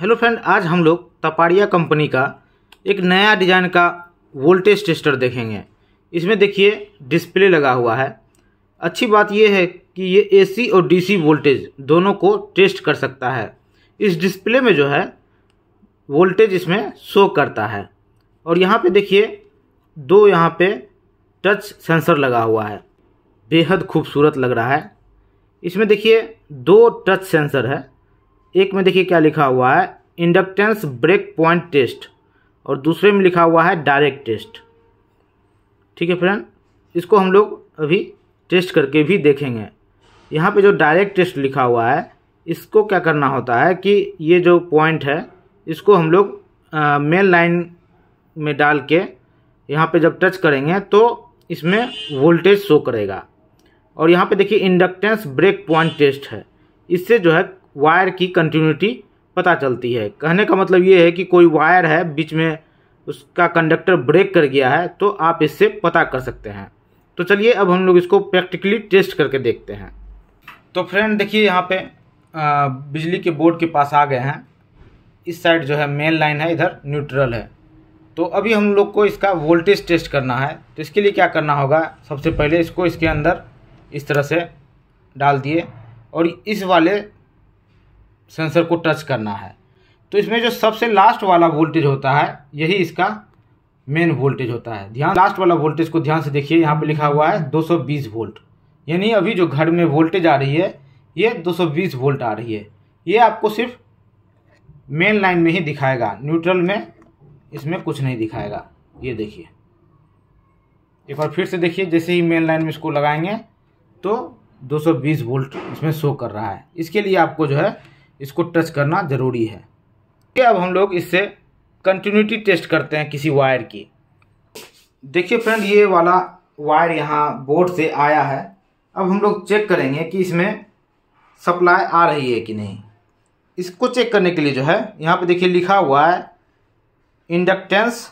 hello friend आज हम लोग तपाड़िया कंपनी का एक नया डिज़ाइन का वोल्टेज टेस्टर देखेंगे इसमें देखिए डिस्प्ले लगा हुआ है अच्छी बात यह है कि ये एसी और डीसी वोल्टेज दोनों को टेस्ट कर सकता है इस डिस्प्ले में जो है वोल्टेज इसमें शो करता है और यहाँ पे देखिए दो यहाँ पे टच सेंसर लगा हुआ है बेहद खूबसूरत लग रहा है इसमें देखिए दो टच सेंसर है एक में देखिए क्या लिखा हुआ है इंडक्टेंस ब्रेक पॉइंट टेस्ट और दूसरे में लिखा हुआ है डायरेक्ट टेस्ट ठीक है फ्रेंड इसको हम लोग अभी टेस्ट करके भी देखेंगे यहाँ पे जो डायरेक्ट टेस्ट लिखा हुआ है इसको क्या करना होता है कि ये जो पॉइंट है इसको हम लोग मेन लाइन में डाल के यहाँ पे जब टच करेंगे तो इसमें वोल्टेज शो करेगा और यहाँ पे देखिए इंडक्टेंस ब्रेक पॉइंट टेस्ट है इससे जो है वायर की कंटिन्यूटी पता चलती है कहने का मतलब ये है कि कोई वायर है बीच में उसका कंडक्टर ब्रेक कर गया है तो आप इससे पता कर सकते हैं तो चलिए अब हम लोग इसको प्रैक्टिकली टेस्ट करके देखते हैं तो फ्रेंड देखिए यहाँ पे बिजली के बोर्ड के पास आ गए हैं इस साइड जो है मेन लाइन है इधर न्यूट्रल है तो अभी हम लोग को इसका वोल्टेज टेस्ट करना है तो इसके लिए क्या करना होगा सबसे पहले इसको इसके अंदर इस तरह से डाल दिए और इस वाले सेंसर को टच करना है तो इसमें जो सबसे लास्ट वाला वोल्टेज होता है यही इसका मेन वोल्टेज होता है ध्यान लास्ट वाला वोल्टेज को ध्यान से देखिए यहाँ पे लिखा हुआ है 220 वोल्ट यानी अभी जो घर में वोल्टेज आ रही है ये 220 वोल्ट आ रही है ये आपको सिर्फ मेन लाइन में ही दिखाएगा न्यूट्रल में इसमें कुछ नहीं दिखाएगा ये देखिए एक बार फिर से देखिए जैसे ही मेन लाइन में इसको लगाएंगे तो 220 वोल्ट इसमें शो कर रहा है इसके लिए आपको जो है इसको टच करना ज़रूरी है अब हम लोग इससे कंटिन्यूटी टेस्ट करते हैं किसी वायर की देखिए फ्रेंड ये वाला वायर यहाँ बोर्ड से आया है अब हम लोग चेक करेंगे कि इसमें सप्लाई आ रही है कि नहीं इसको चेक करने के लिए जो है यहाँ पे देखिए लिखा हुआ है इंडक्टेंस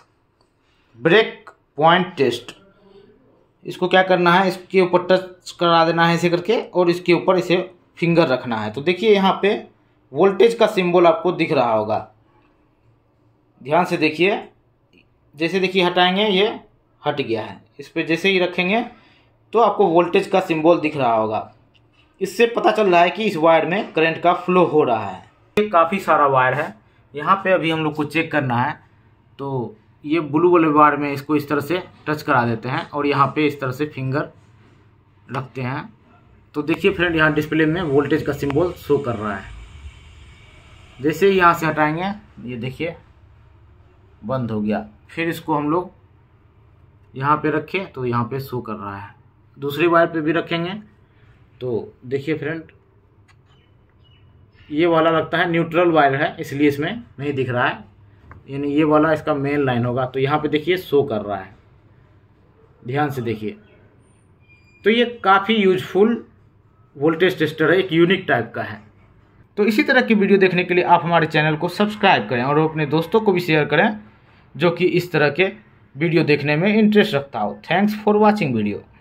ब्रेक पॉइंट टेस्ट इसको क्या करना है इसके ऊपर टच करा देना है इसे करके और इसके ऊपर इसे फिंगर रखना है तो देखिए यहाँ पे वोल्टेज का सिंबल आपको दिख रहा होगा ध्यान से देखिए जैसे देखिए हटाएंगे ये हट गया है इस पर जैसे ही रखेंगे तो आपको वोल्टेज का सिंबल दिख रहा होगा इससे पता चल रहा है कि इस वायर में करंट का फ्लो हो रहा है ये काफ़ी सारा वायर है यहाँ पे अभी हम लोग को चेक करना है तो ये ब्लू वाले वायर में इसको इस तरह से टच करा देते हैं और यहाँ पे इस तरह से फिंगर रखते हैं तो देखिए फ्रेंड यहाँ डिस्प्ले में वोल्टेज का सिम्बॉल शो कर रहा है जैसे ही यहाँ से हटाएंगे ये देखिए बंद हो गया फिर इसको हम लोग यहाँ पे रखें तो यहाँ पे शो कर रहा है दूसरी वायर पे भी रखेंगे तो देखिए फ्रेंड ये वाला लगता है न्यूट्रल वायर है इसलिए इसमें नहीं दिख रहा है यानी ये वाला इसका मेन लाइन होगा तो यहाँ पे देखिए शो कर रहा है ध्यान से देखिए तो ये काफ़ी यूजफुल वोल्टेज टेस्टर है एक यूनिक टाइप का है तो इसी तरह की वीडियो देखने के लिए आप हमारे चैनल को सब्सक्राइब करें और अपने दोस्तों को भी शेयर करें जो कि इस तरह के वीडियो देखने में इंटरेस्ट रखता हो थैंक्स फॉर वॉचिंग वीडियो